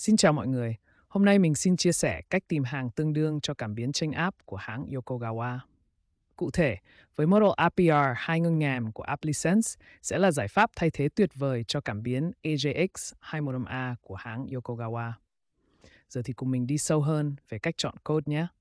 Xin chào mọi người. Hôm nay mình xin chia sẻ cách tìm hàng tương đương cho cảm biến tranh áp của hãng Yokogawa. Cụ thể, với model APR hai ngân ngàm của AppLicense sẽ là giải pháp thay thế tuyệt vời cho cảm biến AJX 215A của hãng Yokogawa. Giờ thì cùng mình đi sâu hơn về cách chọn code nhé.